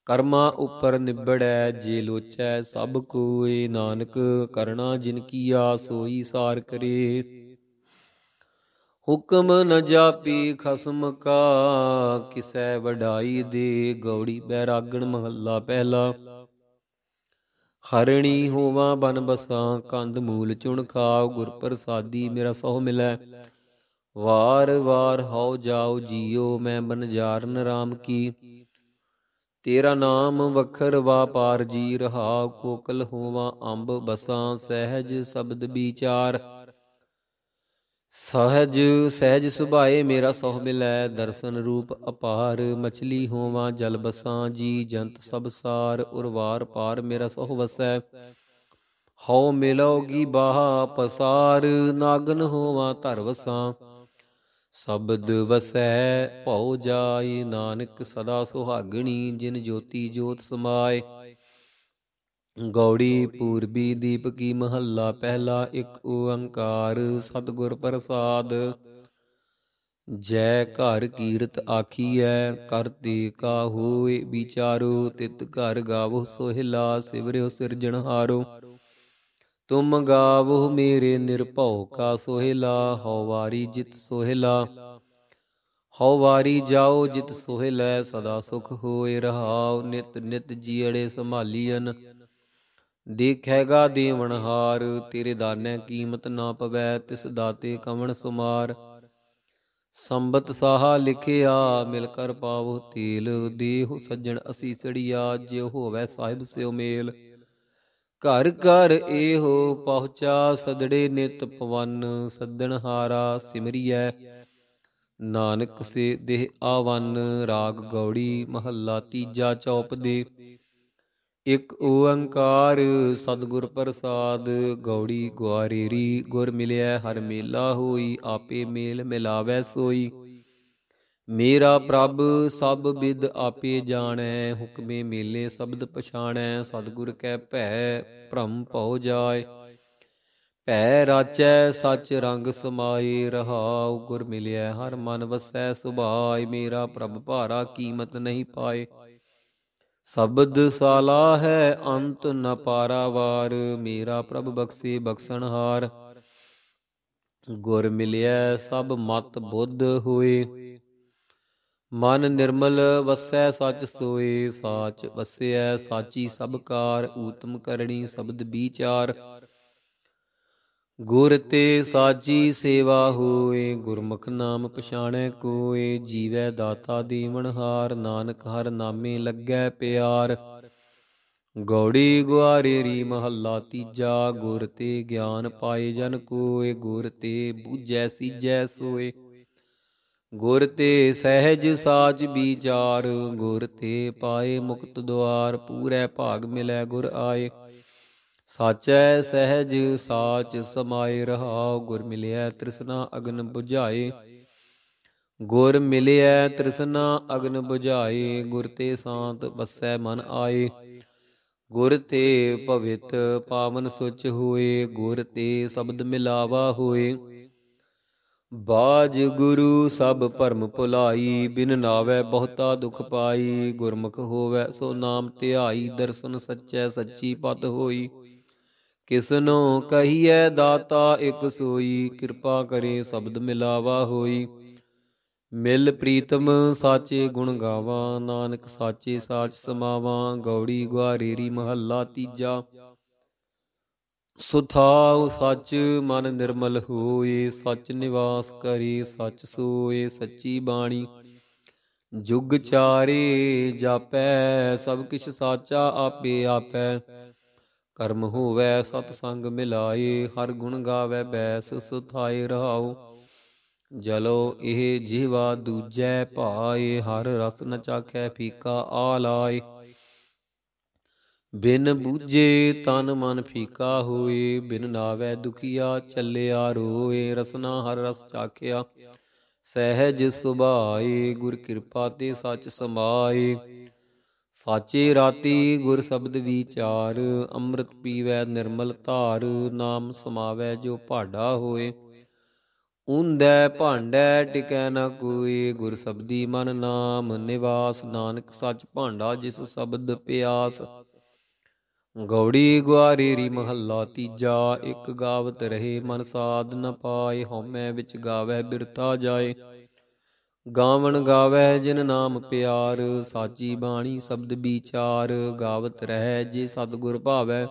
ਕਰਮਾ ਉਪਰ ਨਿਬੜੈ ਜੇ ਲੋਚੈ ਸਭ ਕੋਏ ਨਾਨਕ ਕਰਣਾ ਜਿਨ ਕੀਆ ਸੋਈ ਸਾਰ ਕਰੇ ਹੁਕਮ ਨ ਜਾਪੀ ਖਸਮ ਕਾ ਕਿਸੈ ਵਡਾਈ ਦੇ ਗੌੜੀ ਬੈਰਾਗਣ ਮਹੱਲਾ ਪਹਿਲਾ ਹਰਣੀ ਹੋਵਾਂ ਬਨ ਬਸਾਂ ਕੰਦ ਮੂਲ ਚੁਣ ਖਾਓ ਗੁਰ ਪ੍ਰਸਾਦੀ ਮੇਰਾ ਸੋਹ ਮਿਲੈ ਵਾਰ ਵਾਰ ਹਉ ਜਾਉ ਜੀਓ ਮੈਂ ਬਨਜਾਰਨ RAM ਕੀ ਤੇਰਾ ਨਾਮ ਵਖਰ ਵਾਪਾਰ ਜੀ ਰਹਾ ਕੋਕਲ ਹੋਵਾਂ ਅੰਬ ਬਸਾਂ ਸਹਿਜ ਸ਼ਬਦ ਵਿਚਾਰ ਸਹਜ ਸਹਜ ਸੁਭਾਏ ਮੇਰਾ ਸੋਹ ਮਿਲੈ ਦਰਸ਼ਨ ਰੂਪ ਅਪਾਰ ਮਛਲੀ ਹੋਵਾਂ ਜਲ ਬਸਾਂ ਜੀ ਜੰਤ ਸਭ ਸਾਰ ਉਰਵਾਰ ਪਾਰ ਮੇਰਾ ਸੋਹ ਵਸੈ ਹਉ ਮਿਲੋਗੀ ਬਾਹਾ ਪਸਾਰ ਨਾਗਨ ਹੋਵਾਂ ਧਰਵਸਾਂ ਸਬਦ ਵਸੈ ਭਉ ਜਾਈ ਨਾਨਕ ਸਦਾ ਸੁਹਾਗਣੀ ਜਿਨ ਜੋਤੀ ਜੋਤ ਸਮਾਏ ਗੌੜੀ ਪੂਰਬੀ ਦੀਪ ਕੀ ਮਹੱਲਾ ਪਹਿਲਾ ਇੱਕ ਓੰਕਾਰ ਸਤਿਗੁਰ ਪ੍ਰਸਾਦ ਜੈ ਘਰ ਕੀਰਤ ਆਖੀਐ ਕਰਤੇ ਕਾ ਹੋਏ ਵਿਚਾਰੋ ਤਿਤ ਘਰ ਗਾਵੋ ਸੋਹਿਲਾ ਸਿਵਰਿਓ ਸਿਰਜਣਹਾਰੋ ਤੁਮ ਗਾਵੋ ਮੇਰੇ ਨਿਰਭਉ ਕਾ ਸੋਹਿਲਾ ਵਾਰੀ ਜਿਤ ਸੋਹਿਲਾ ਹਉ ਵਾਰੀ ਜਾਓ ਜਿਤ ਸੋਹਿਲਾ ਸਦਾ ਸੁਖ ਹੋਏ ਰਹਾਉ ਨਿਤ ਨਿਤ ਜੀੜੇ ਸੰਭਾਲੀਐਨ ਦੇਖੇਗਾ ਦੇਵਨਹਾਰ ਤੇਰੇ ਦਾਨੈ ਕੀਮਤ ਨਾ ਪਵੈ ਤਿਸ ਦਾਤੇ ਕਵਣ ਸੁਮਾਰ ਸੰਬਤ ਸਾਹਾ ਲਿਖਿਆ ਮਿਲ ਕਰ ਪਾਵੋ ਤੀਲ ਦੇਹ ਸੱਜਣ ਅਸੀਂ ਸੜੀਆ ਜਿਉ ਹੋਵੇ ਸਾਹਿਬ ਸਿਉ ਮੇਲ ਘਰ ਘਰ ਇਹੋ ਪਹੁੰਚਾ ਸਦੜੇ ਨਿਤ ਪਵਨ ਸੱਦਣ ਹਾਰਾ ਸਿਮਰੀਐ ਨਾਨਕ ਸੇ ਦੇਹ ਆਵਨ ਰਾਗ ਗੌੜੀ ਮਹੱਲਾ ਤੀਜਾ ਚੌਪ ਦੇ ਇਕ ਓੰਕਾਰ ਸਤਿਗੁਰ ਪ੍ਰਸਾਦ ਗੌੜੀ ਗੁਆਰੇਰੀ ਗੁਰ ਮਿਲਿਆ ਹਰ ਮੇਲਾ ਹੋਈ ਆਪੇ ਮੇਲ ਮਿਲਾਵੇ ਸੋਈ ਮੇਰਾ ਪ੍ਰਭ ਸਭ ਵਿਦ ਆਪੇ ਜਾਣੈ ਹੁਕਮੇ ਮੇਲੇ ਸ਼ਬਦ ਪਛਾਣੈ ਸਤਿਗੁਰ ਕੈ ਭੈ ਭ੍ਰਮ ਭਉ ਜਾਏ ਭੈ ਰਾਚੈ ਸਚ ਰੰਗ ਸਮਾਏ ਰਹਾਉ ਗੁਰ ਮਿਲਿਆ ਹਰ ਮਨ ਵਸੈ ਸੁਭਾਈ ਮੇਰਾ ਪ੍ਰਭ ਭਾਰਾ ਕੀਮਤ ਨਹੀਂ ਪਾਏ ਸਬਦ ਸਾਲਾ ਹੈ ਅੰਤ ਨ ਪਾਰਾਵਾਰ ਮੇਰਾ ਪ੍ਰਭ ਬਖਸੀ ਬਖਸ਼ਣ ਹਾਰ ਗੁਰ ਮਿਲਿਆ ਸਭ ਮਤ ਬੁੱਧ ਹੋਏ ਮਨ ਨਿਰਮਲ ਵਸੈ ਸਚ ਸੋਏ ਸਾਚ ਵਸਿਆ ਸਾਚੀ ਸਭ ਕਾਰ ਊਤਮ ਕਰਣੀ ਸ਼ਬਦ ਵਿਚਾਰ ਗੁਰ ਤੇ ਸਾਜੀ ਸੇਵਾ ਹੋਏ ਗੁਰਮੁਖ ਨਾਮ ਪਛਾਣੈ ਕੋਏ ਜੀਵੈ ਦਾਤਾ ਦੀਵਨ ਹਾਰ ਨਾਨਕ ਹਰ ਨਾਮੇ ਲੱਗੈ ਪਿਆਰ ਗੌੜੀ ਗੁਆਰੇ ਰੀ ਮਹੱਲਾ ਤੀਜਾ ਗੁਰ ਤੇ ਗਿਆਨ ਪਾਏ ਜਨ ਕੋਏ ਗੁਰ ਤੇ ਬੂਝੈ ਸੀਜੈ ਸੋਏ ਗੁਰ ਤੇ ਸਹਿਜ ਸਾਜ ਵਿਚਾਰ ਗੁਰ ਤੇ ਪਾਏ ਮੁਕਤ ਦੁਆਰ ਪੂਰੇ ਭਾਗ ਮਿਲੈ ਗੁਰ ਆਏ ਸਾਚੈ ਸਹਿਜ ਸਾਚ ਸਮਾਇ ਰਹਾਉ ਗੁਰ ਮਿਲਿਆ ਤ੍ਰਿਸ਼ਨਾ ਅਗਨ 부ਝਾਏ ਗੁਰ ਮਿਲਿਆ ਤ੍ਰਿਸ਼ਨਾ ਅਗਨ 부ਝਾਏ ਗੁਰ ਤੇ ਸਾਤ ਬਸੈ ਮਨ ਆਏ ਗੁਰ ਤੇ ਭਵਿਤ ਪਾਵਨ ਸੁਚ ਹੋਏ ਗੁਰ ਤੇ ਸ਼ਬਦ ਮਿਲਾਵਾ ਹੋਏ ਬਾਜ ਗੁਰੂ ਸਭ ਭਰਮ ਭੁਲਾਈ ਬਿਨ ਨਾਵੇ ਬਹੁਤਾ ਦੁਖ ਪਾਈ ਗੁਰਮੁਖ ਹੋਵੇ ਸੋ ਨਾਮ ਧਿਆਈ ਦਰਸ਼ਨ ਸੱਚੈ ਸੱਚੀ ਪਤ ਹੋਈ ਕਿਸਨੋ ਕਹੀਐ ਦਾਤਾ ਇਕ ਸੋਈ ਕਿਰਪਾ ਕਰੇ ਸ਼ਬਦ ਮਿਲਾਵਾ ਹੋਈ ਮਿਲ ਪ੍ਰੀਤਮ ਸਾਚੇ ਗੁਣ ਗਾਵਾ ਨਾਨਕ ਸਾਚੇ ਸਾਚ ਸਮਾਵਾ ਗੌੜੀ ਗੁਆਰੇਰੀ ਮਹੱਲਾ ਤੀਜਾ ਸੁਥਾਉ ਸੱਚ ਮਨ ਨਿਰਮਲ ਹੋਏ ਸੱਚ ਨਿਵਾਸ ਕਰੇ ਸੱਚ ਸੋਏ ਸੱਚੀ ਬਾਣੀ ਜੁਗ ਚਾਰੇ ਜਾਪੈ ਸਭ ਕਿਛ ਸਾਚਾ ਆਪੇ ਆਪੈ ਕਰਮ ਹੋਵੇ ਸਤ ਸੰਗ ਮਿਲਾਏ ਹਰ ਗੁਣ ਗਾਵੇ ਬੈਸ ਸੁਥਾਏ ਰਹਾਉ ਜਲੋ ਇਹ ਜੀਵਾ ਦੂਜੈ ਭਾਏ ਹਰ ਰਸ ਨ ਚਾਖੈ ਫੀਕਾ ਆ ਲਾਏ ਬਿਨ ਬੂਝੇ ਤਨ ਮਨ ਫੀਕਾ ਹੋਏ ਬਿਨ ਨਾਵੇ ਦੁਖੀਆ ਚੱਲਿਆ ਰੋਏ ਰਸਨਾ ਹਰ ਰਸ ਚਾਖਿਆ ਸਹਿਜ ਸੁਭਾਏ ਗੁਰ ਕਿਰਪਾ ਤੇ ਸੱਚ ਸਮਾਏ ਸਾਚੇ ਰਾਤੀ ਗੁਰ ਸ਼ਬਦ ਵਿਚਾਰ ਅੰਮ੍ਰਿਤ ਪੀਵੇ ਨਿਰਮਲ ਧਾਰ ਨਾਮ ਸਮਾਵੈ ਜੋ ਭਾਡਾ ਹੋਏ ਉਂਦੈ ਭਾਂਡੈ ਟਿਕੈ ਨਾ ਕੋਈ ਗੁਰ ਸ਼ਬਦੀ ਮਨ ਨਾਮ ਨਿਵਾਸ ਨਾਨਕ ਸੱਚ ਭਾਂਡਾ ਜਿਸ ਸ਼ਬਦ ਪਿਆਸ ਗੌੜੀ ਗੁਆਰੀ ਰੀ ਮਹੱਲਾ ਤੀਜਾ ਇੱਕ ਗਾਵਤ ਰਹੇ ਮਨ ਸਾਧ ਨ ਪਾਏ ਹਉਮੈ ਵਿੱਚ ਗਾਵੇ ਬਿਰਤਾ ਜਾਏ ਗਾਵਣ ਗਾਵੇ ਜਿਨ ਨਾਮ ਪਿਆਰ ਸਾਚੀ ਬਾਣੀ ਸ਼ਬਦ ਵਿਚਾਰ ਗਾਵਤ ਰਹੇ ਜੇ ਸਤਗੁਰ ਭਾਵੇ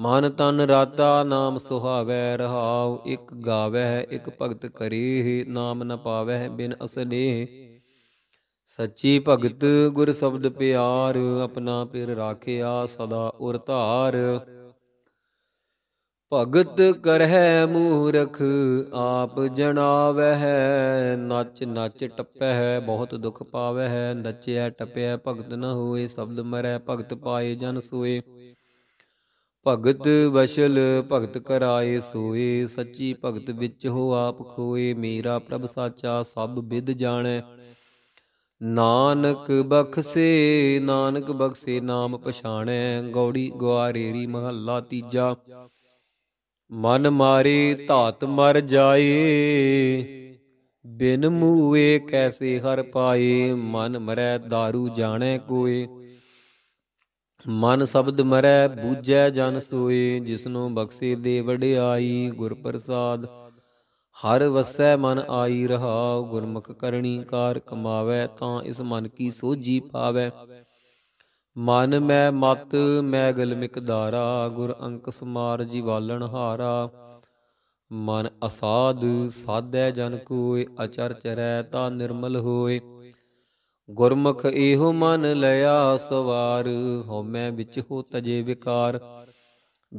ਮਨ ਤਨ ਰਾਤਾ ਨਾਮ ਸੁਹਾਵੇ ਰਹਾਉ ਇਕ ਗਾਵੇ ਇਕ ਭਗਤ ਕਰੇ ਨਾਮ ਨ ਪਾਵੇ ਬਿਨ ਅਸਨੇ ਸੱਚੀ ਭਗਤ ਗੁਰ ਸ਼ਬਦ ਪਿਆਰ ਆਪਣਾ ਪਿਰ ਰਾਖਿਆ ਸਦਾ ਉਰ ਧਾਰ ਭਗਤ ਕਰਹਿ ਮੂਰਖ ਆਪ ਜਣਾਵਹਿ ਨੱਚ ਨੱਚ ਟੱਪਹਿ ਬਹੁਤ ਦੁਖ ਪਾਵਹਿ ਨੱਚਿਆ ਟੱਪਿਆ ਭਗਤ ਨ ਹੋਏ ਸ਼ਬਦ ਮਰੈ ਭਗਤ ਪਾਏ ਜਨ ਸੋਏ ਭਗਤ ਬਸ਼ਲ ਭਗਤ ਕਰਾਏ ਸੋਏ ਸੱਚੀ ਭਗਤ ਵਿੱਚ ਹੋ ਆਪ ਖੋਏ ਮੇਰਾ ਪ੍ਰਭ ਸਾਚਾ ਸਭ ਵਿਦ ਜਾਣੈ ਨਾਨਕ ਬਖਸੇ ਨਾਨਕ ਬਖਸੇ ਨਾਮ ਪਛਾਣੈ ਗੌੜੀ ਗਵਾਰੇਰੀ ਮਹੱਲਾ ਤੀਜਾ ਮਨ ਮਾਰੇ ਧਾਤ ਮਰ ਜਾਏ ਬਿਨ ਮੂਏ ਕੈਸੇ ਹਰ ਪਾਏ ਮਨ ਮਰੈ दारू ਜਾਣੈ ਕੋਏ ਮਨ ਸ਼ਬਦ ਮਰੈ ਬੂਝੈ ਜਨ ਸੋਏ ਜਿਸਨੂੰ ਬਖਸ਼ੇ ਦੇ ਵਡਿਆਈ ਗੁਰ ਪ੍ਰਸਾਦ ਹਰ ਵਸੈ ਮਨ ਆਈ ਰਹਾ ਗੁਰਮੁਖ ਕਰਣੀ ਕਾਰ ਕਮਾਵੇ ਤਾਂ ਇਸ ਮਨ ਕੀ ਸੋਝੀ ਪਾਵੇ ਮਨ ਮੈਂ ਮਤ ਮੈਂ ਗਲ ਮਿਕਦਾਰਾ ਗੁਰ ਅੰਕ ਸਮਾਰ ਜੀ ਵਾਲਣ ਹਾਰਾ ਮਨ ਅਸਾਧ ਸਾਧੈ ਜਨ ਕੋਇ ਅਚਰ ਚਰੈ ਤਾ ਨਿਰਮਲ ਹੋਏ ਗੁਰਮੁਖ ਇਹੋ ਮਨ ਲਿਆ ਸਵਾਰ ਹਉਮੈ ਵਿੱਚ ਹੋ ਤਜੇ ਵਿਕਾਰ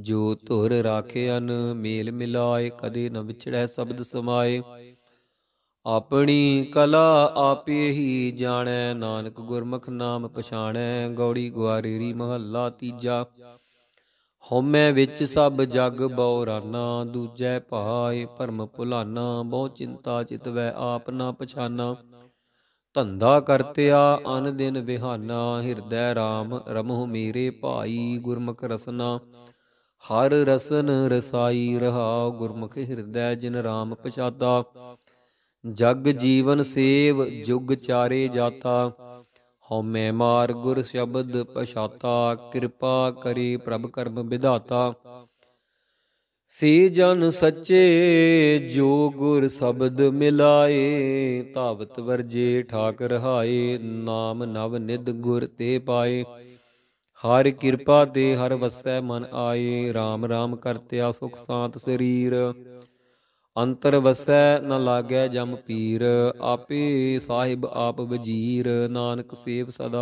ਜੋ ਧੁਰ ਰਾਖਿਆਨ ਮੇਲ ਮਿਲਾਏ ਕਦੇ ਨ ਵਿਛੜੈ ਸ਼ਬਦ ਸਮਾਏ ਆਪਣੀ ਕਲਾ ਆਪੇ ਹੀ ਜਾਣੈ ਨਾਨਕ ਗੁਰਮੁਖ ਨਾਮ ਪਛਾਣੈ ਗੌੜੀ ਗੁਆਰੀਰੀ ਮਹੱਲਾ ਤੀਜਾ ਹਉਮੈ ਵਿੱਚ ਸਭ ਜਗ ਬਉਰਾਨਾ ਦੂਜੈ ਭਾਇ ਪਰਮ ਭੁਲਾਨਾ ਬਹੁ ਚਿੰਤਾ ਚਿਤਵੈ ਆਪ ਨਾ ਪਛਾਨਾ ਧੰਦਾ ਕਰਤਿਆ ਅਨ ਦਿਨ ਵਿਹਾਨਾ ਹਿਰਦੈ RAM ਰਮਹੁ ਮੇਰੇ ਭਾਈ ਗੁਰਮੁਖ ਰਸਨਾ ਹਰ ਰਸਨ ਰਸਾਈ ਰਹਾ ਗੁਰਮੁਖ ਹਿਰਦੈ ਜਿਨ RAM ਪਛਾਤਾ ਜਗ ਜੀਵਨ ਸੇਵ ਜੁਗ ਚਾਰੇ ਜਾਤਾ ਹਉ ਮੈ ਮਾਰ ਗੁਰ ਸ਼ਬਦ ਪਛਾਤਾ ਕਿਰਪਾ ਕਰੀ ਪ੍ਰਭ ਕਰਮ ਵਿਧਾਤਾ ਸੇ ਜਨ ਸੱਚੇ ਜੋ ਗੁਰ ਸ਼ਬਦ ਮਿਲਾਏ ਧਾਵਤ ਵਰਜੇ ਠਾਕ ਰਹਾਏ ਨਾਮ ਨਵ ਨਿਦ ਗੁਰ ਤੇ ਪਾਏ ਹਰ ਕਿਰਪਾ ਤੇ ਹਰ ਵਸੈ ਮਨ ਆਏ RAM RAM ਕਰਤਿਆ ਸੁਖ ਸਾਤ ਸਰੀਰ ਅੰਤਰ ਵਸੈ ਨ ਲਾਗੈ ਜਮ ਪੀਰ ਆਪੇ ਸਾਹਿਬ ਆਪ ਵਜੀਰ ਨਾਨਕ ਸੇਵ ਸਦਾ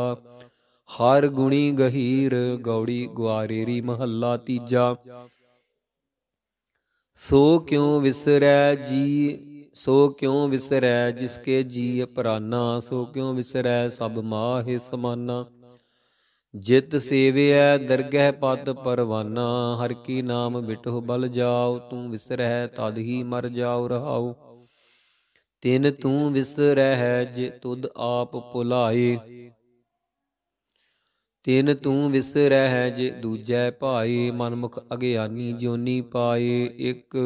ਹਰ ਗੁਣੀ ਗਹੀਰ ਗੌੜੀ ਗੁਆਰੇਰੀ ਮਹੱਲਾ ਤੀਜਾ ਸੋ ਕਿਉ ਵਿਸਰੈ ਜੀ ਸੋ ਕਿਉ ਵਿਸਰੈ ਜਿਸਕੇ ਜੀ ਅਪਰਾਨਾ ਸੋ ਕਿਉ ਵਿਸਰੈ ਸਭ ਮਾਹੇ ਸਮਾਨਾ ਜਿਤ ਸੇਵਿਐ ਦਰਗਹਿ ਪਦ ਪਰਵਾਨਾ ਹਰ ਕੀ ਨਾਮ ਬਿਟਹੁ ਬਲ ਜਾਉ ਤੂੰ ਵਿਸਰਹਿ ਤਦ ਹੀ ਮਰ ਜਾਉ ਰਹਾਉ ਤਿਨ ਤੂੰ ਵਿਸਰਹਿ ਜੇ ਤੁਧ ਆਪ ਭੁਲਾਏ ਤਿਨ ਤੂੰ ਵਿਸਰਹਿ ਜੇ ਦੂਜੈ ਭਾਈ ਮਨਮੁਖ ਅਗਿਆਨੀ ਜੋਨੀ ਪਾਏ ਇਕ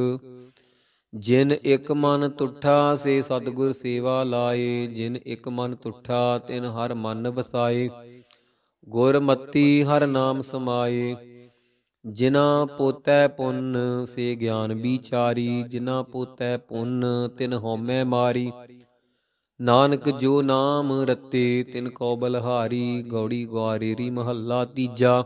ਜਿਨ ਇਕ ਮਨ ਤੁਠਾ ਸੇ ਸਤਗੁਰ ਸੇਵਾ ਲਾਏ ਜਿਨ ਇਕ ਮਨ ਤੁਠਾ ਤਿਨ ਹਰ ਮਨ ਵਸਾਏ ਗੁਰਮਤੀ ਹਰ ਨਾਮ ਸਮਾਏ ਜਿਨਾ ਪੋਤੈ ਪੁੰਨ ਸੇ ਗਿਆਨ ਵਿਚਾਰੀ ਜਿਨਾ ਪੋਤੈ ਪੁੰਨ ਤਿਨ ਹਉਮੈ ਮਾਰੀ ਨਾਨਕ ਜੋ ਨਾਮ ਰਤੇ ਤਿਨ ਕੋ ਬਲਹਾਰੀ ਗੌੜੀ ਗਵਾਰੀਰੀ ਮਹੱਲਾ ਤੀਜਾ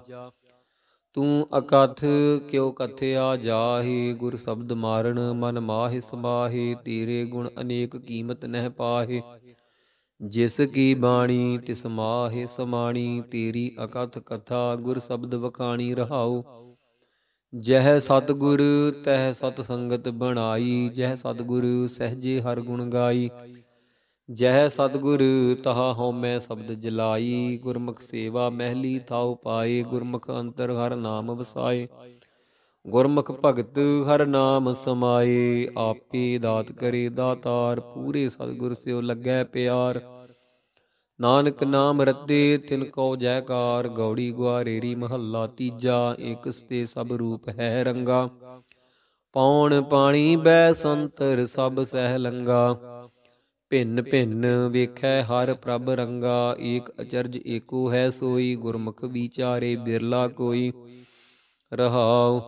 ਤੂੰ ਅਕਥ ਕਿਉ ਕਥਿਆ ਜਾਹੀ ਗੁਰ ਸ਼ਬਦ ਮਾਰਨ ਮਨ ਮਾਹਿ ਸਮਾਹੀ ਤੇਰੇ ਗੁਣ ਅਨੇਕ ਕੀਮਤ ਨਹਿ ਪਾਹੇ ਜਿਸ ਕੀ ਬਾਣੀ ਤਿਸ ਮਾਹੇ ਸਮਾਣੀ ਤੇਰੀ ਅਕਥ ਕਥਾ ਗੁਰ ਸ਼ਬਦ ਵਖਾਣੀ ਰਹਾਉ ਜਹ ਸਤਗੁਰ ਤਹ ਸਤ ਸੰਗਤ ਬਣਾਈ ਜਹ ਸਤਗੁਰ ਸਹਜੇ ਹਰ ਗੁਣ ਗਾਈ ਜਹ ਸਤਗੁਰ ਤਹਾ ਹਉਮੈ ਸ਼ਬਦ ਜਲਾਈ ਗੁਰਮੁਖ ਸੇਵਾ ਮਹਿਲੀ ਥਾਉ ਪਾਏ ਗੁਰਮੁਖ ਅੰਤਰ ਹਰ ਨਾਮ ਵਸਾਏ ਗੁਰਮੁਖ ਭਗਤ ਹਰ ਨਾਮ ਸਮਾਏ ਆਪੇ ਦਾਤ ਕਰੇ ਦਾਤਾਰ ਪੂਰੇ ਸਤਿਗੁਰ ਸਿਓ ਲੱਗੈ ਪਿਆਰ ਨਾਨਕ ਨਾਮ ਰਤੇ ਤਿਨ ਕੋ ਜੈਕਾਰ ਗੌੜੀ ਗੁਆਰੇਰੀ ਮਹੱਲਾ ਤੀਜਾ ਇਕਸ ਸਤੇ ਸਭ ਰੂਪ ਹੈ ਰੰਗਾ ਪੌਣ ਪਾਣੀ ਬੈ ਸੰਤਰ ਸਭ ਸਹਿ ਲੰਗਾ ਭਿੰਨ ਭਿੰਨ ਵੇਖੈ ਹਰ ਪ੍ਰਭ ਰੰਗਾ ਏਕ ਅਚਰਜ ਏਕੋ ਹੈ ਸੋਈ ਗੁਰਮੁਖ ਵਿਚਾਰੇ ਬਿਰਲਾ ਕੋਈ ਰਹਾਉ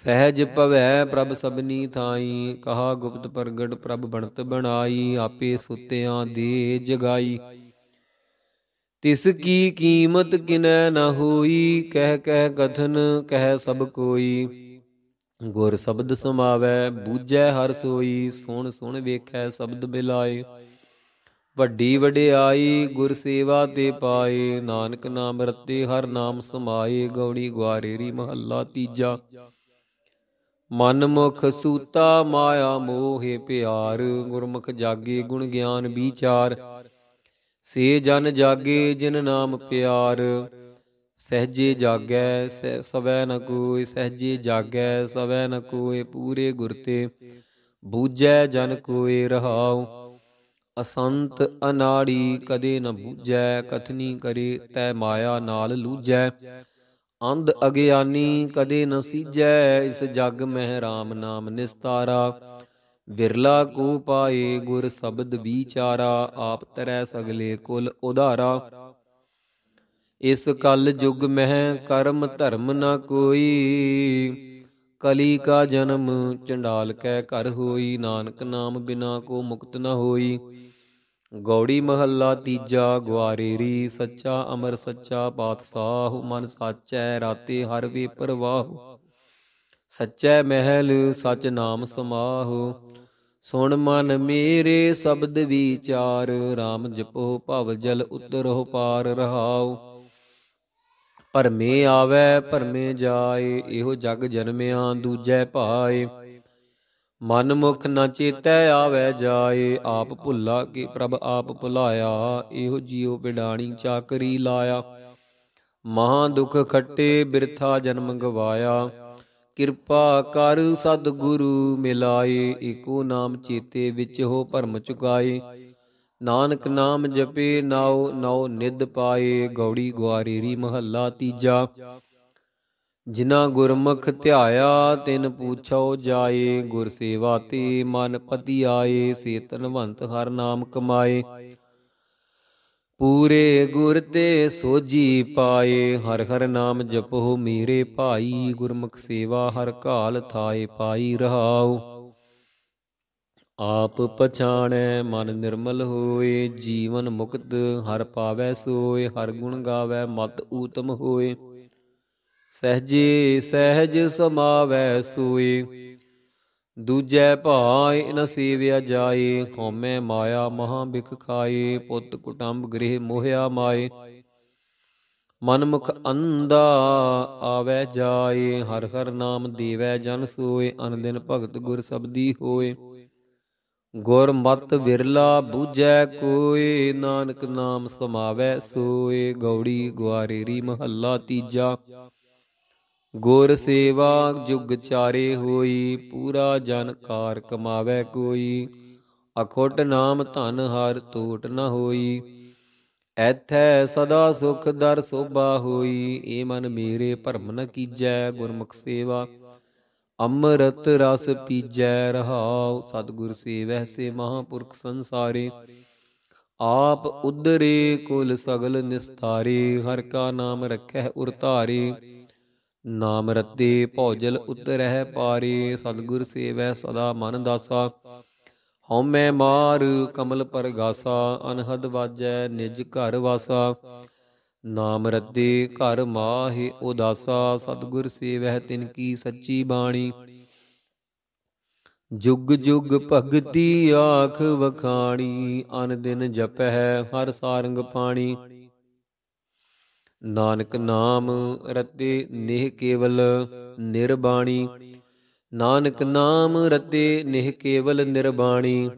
ਸਹਿਜ ਭਵੈ ਪ੍ਰਭ ਸਭਨੀ ਥਾਈ ਕਹਾ ਗੁਪਤ ਪ੍ਰਗਟ ਪ੍ਰਭ ਬਣਤ ਬਣਾਈ ਆਪੇ ਸੁਤਿਆਂ ਦੇ ਜਗਾਈ ਤਿਸ ਕੀ ਕੀਮਤ ਕਿਨੈ ਨਾ ਹੋਈ ਕਹਿ ਕਹਿ ਕਥਨ ਕਹਿ ਸਭ ਕੋਈ ਗੁਰ ਸ਼ਬਦ ਸਮਾਵੈ ਬੂਝੈ ਹਰ ਸੋਈ ਸੁਣ ਸੁਣ ਵੇਖੈ ਸ਼ਬਦ ਬਿਲਾਏ ਵੱਡੀ ਵਡਿਆਈ ਗੁਰ ਸੇਵਾ ਤੇ ਪਾਏ ਨਾਨਕ ਨਾਮ ਰਤੇ ਹਰ ਨਾਮ ਸਮਾਏ ਗੌੜੀ ਗੁਆਰੇਰੀ ਮਹੱਲਾ ਤੀਜਾ ਮਨਮੁਖ ਸੂਤਾ ਮਾਇਆ ਮੋਹਿ ਪਿਆਰ ਗੁਰਮੁਖ ਜਾਗੇ ਗੁਣ ਗਿਆਨ ਵਿਚਾਰ ਸੇ ਜਨ ਜਾਗੇ ਜਿਨ ਨਾਮ ਪਿਆਰ ਸਹਜੇ ਜਾਗੈ ਸਵੈ ਨ ਕੋਇ ਸਹਜੇ ਜਾਗੈ ਸਵੈ ਨ ਕੋਇ ਪੂਰੇ ਗੁਰ ਤੇ ਬੂਝੈ ਜਨ ਕੋਇ ਰਹਾਉ ਅਸੰਤ ਅਨਾੜੀ ਕਦੇ ਨ ਬੂਝੈ ਕਥਨੀ ਕਰੇ ਤੈ ਮਾਇਆ ਨਾਲ ਲੂਝੈ ਅੰਧ ਅਗਿਆਨੀ ਕਦੇ ਨ ਸੀਜੈ ਇਸ ਜਗ ਮਹਿ RAM ਨਾਮ ਨਿਸਤਾਰਾ ਵਿਰਲਾ ਕੋ ਪਾਏ ਗੁਰ ਸ਼ਬਦ ਵਿਚਾਰਾ ਆਪ ਤਰੈ ਸਗਲੇ ਕੁਲ ਉਧਾਰਾ ਇਸ ਕਲ ਯੁਗ ਮਹਿ ਕਰਮ ਧਰਮ ਨ ਕੋਈ ਕਲੀ ਕਾ ਜਨਮ ਚੰਡਾਲ ਕੈ ਘਰ ਹੋਈ ਨਾਨਕ ਨਾਮ ਬਿਨਾ ਕੋ ਮੁਕਤ ਨ ਹੋਈ ਗੌੜੀ ਮਹੱਲਾ ਤੀਜਾ ਰੀ ਸੱਚਾ ਅਮਰ ਸੱਚਾ ਸਾਹੁ ਮਨ ਸਾਚੈ ਰਾਤੇ ਹਰ ਵੇ ਪਰਵਾਹ ਸੱਚੈ ਮਹਿਲ ਸਚ ਨਾਮ ਸਮਾਹ ਸੁਣ ਮਨ ਮੇਰੇ ਸ਼ਬਦ ਵਿਚਾਰ RAM ਜਪੋ ਭਵ ਜਲ ਉਤਰੋ ਪਾਰ ਰਹਾਉ ਪਰਮੇ ਆਵੇ ਪਰਮੇ ਜਾਏ ਇਹੋ ਜਗ ਜਨਮਿਆ ਦੂਜੈ ਪਾਏ ਮਨ ਮੁਖ ਨਾ ਚੇਤੈ ਆਵੇ ਜਾਏ ਆਪ ਭੁੱਲਾ ਕੇ ਪ੍ਰਭ ਆਪ ਭੁਲਾਇਆ ਇਹੋ ਜੀਉ ਬਿਡਾਣੀ ਚਾਕਰੀ ਲਾਇਆ ਮਹਾ ਦੁਖ ਖੱਟੇ ਬਿਰਥਾ ਜਨਮ ਗਵਾਇਆ ਕਿਰਪਾ ਕਰ ਸਤਿਗੁਰੂ ਮਿਲਾਏ ਏਕੋ ਨਾਮ ਚੇਤੇ ਵਿੱਚ ਹੋ ਭਰਮ ਚੁਕਾਏ ਨਾਨਕ ਨਾਮ ਜਪੇ ਨਾਉ ਨਾਉ ਨਿਦ ਪਾਏ ਗੌੜੀ ਰੀ ਮਹੱਲਾ ਤੀਜਾ ਜਿਨਾ ਗੁਰਮੁਖ ਧਿਆਇਆ ਤਿਨ ਪੂਛੋ ਜਾਏ ਗੁਰ ਸੇਵਾ ਤੇ ਮਨ ਪਤੀ ਆਏ ਸੇ ਤਨਵੰਤ ਹਰ ਨਾਮ ਕਮਾਏ ਪੂਰੇ ਗੁਰ ਤੇ ਸੋਜੀ ਪਾਏ ਹਰ ਹਰ ਨਾਮ ਜਪੋ ਮੇਰੇ ਭਾਈ ਗੁਰਮੁਖ ਸੇਵਾ ਹਰ ਕਾਲ ਥਾਏ ਪਾਈ ਰਹਾਉ ਆਪ ਪਛਾਣੈ ਮਨ ਨਿਰਮਲ ਹੋਏ ਜੀਵਨ ਮੁਕਤ ਹਰ ਪਾਵੈ ਸੋਏ ਹਰ ਗੁਣ ਗਾਵੈ ਮਤ ਊਤਮ ਹੋਏ ਸਹਜੇ ਸਹਿਜ ਸਮਾਵੈ ਸੂਈ ਦੂਜੈ ਭਾਇ ਨ ਸੀਵਿਆ ਹਉਮੈ ਮਾਇਆ ਮਹਾ ਬਿਕਖਾਈ ਪੁੱਤ ਕੁਟੰਬ ਗ੍ਰਹਿ ਮੋਹਿਆ ਮਨ ਮਨਮੁਖ ਅੰਦਾ ਆਵੇ ਜਾਏ ਹਰ ਹਰ ਨਾਮ ਦੇਵੈ ਜਨ ਸੋਏ ਦਿਨ ਭਗਤ ਗੁਰ ਸਬਦੀ ਹੋਏ ਗੁਰ ਮਤ ਵਿਰਲਾ ਬੂਝੈ ਕੋਈ ਨਾਨਕ ਨਾਮ ਸਮਾਵੈ ਸੋਏ ਗੌੜੀ ਗੁਆਰੇਰੀ ਮਹੱਲਾ ਤੀਜਾ ਗੁਰ ਸੇਵਾ ਜੁਗ ਚਾਰੇ ਹੋਈ ਪੂਰਾ ਜਨ ਕਾਰ ਕਮਾਵੇ ਕੋਈ ਅਖੋਟ ਨਾਮ ਧਨ ਹਰ ਟੋਟ ਨ ਹੋਈ ਐਥੈ ਸਦਾ ਸੁਖ ਦਰ ਸੋਭਾ ਹੋਈ ਏ ਮਨ ਮੇਰੇ ਭਰਮ ਨ ਕੀਜੈ ਗੁਰਮੁਖ ਸੇਵਾ ਅੰਮ੍ਰਿਤ ਰਸ ਪੀਜੈ ਰਹਾਉ ਸਤਗੁਰ ਸੇਵਹਿ ਸੇ ਮਹਾਪੁਰਖ ਸੰਸਾਰੇ ਆਪ ਉਦਰੇ ਕੁਲ ਸਗਲ ਨਿਸਤਾਰੇ ਹਰ ਕਾ ਨਾਮ ਰਖੈ ਉਰਤਾਰੇ ਨਾਮ ਰਤੇ ਭੌਜਲ ਉਤਰਹਿ ਪਾਰੇ ਸਤਗੁਰ ਸੇਵੈ ਸਦਾ ਮਨ ਦਾਸਾ ਹਉਮੈ ਮਾਰ ਕਮਲ ਪਰਗਾਸਾ ਅਨਹਦ ਵਾਜੈ ਨਿਜ ਘਰ ਵਾਸਾ ਨਾਮ ਰਤੇ ਘਰ ਮਾਹਿ ਉਦਾਸਾ ਸਤਗੁਰ ਸੇਵਹਿ ਤਿਨ ਕੀ ਸੱਚੀ ਬਾਣੀ ਜੁਗ ਜੁਗ ਭਗਤੀ ਆਖ ਵਖਾਣੀ ਅਨ ਦਿਨ ਜਪਹਿ ਹਰ ਸਾਰੰਗ ਪਾਣੀ ਨਾਨਕ ਨਾਮ ਰਤੇ ਨਿਹ ਕੇਵਲ ਨਿਰਬਾਣੀ ਨਾਨਕ ਨਾਮ ਰਤੇ ਨਿਹ ਕੇਵਲ ਨਿਰਬਾਣੀ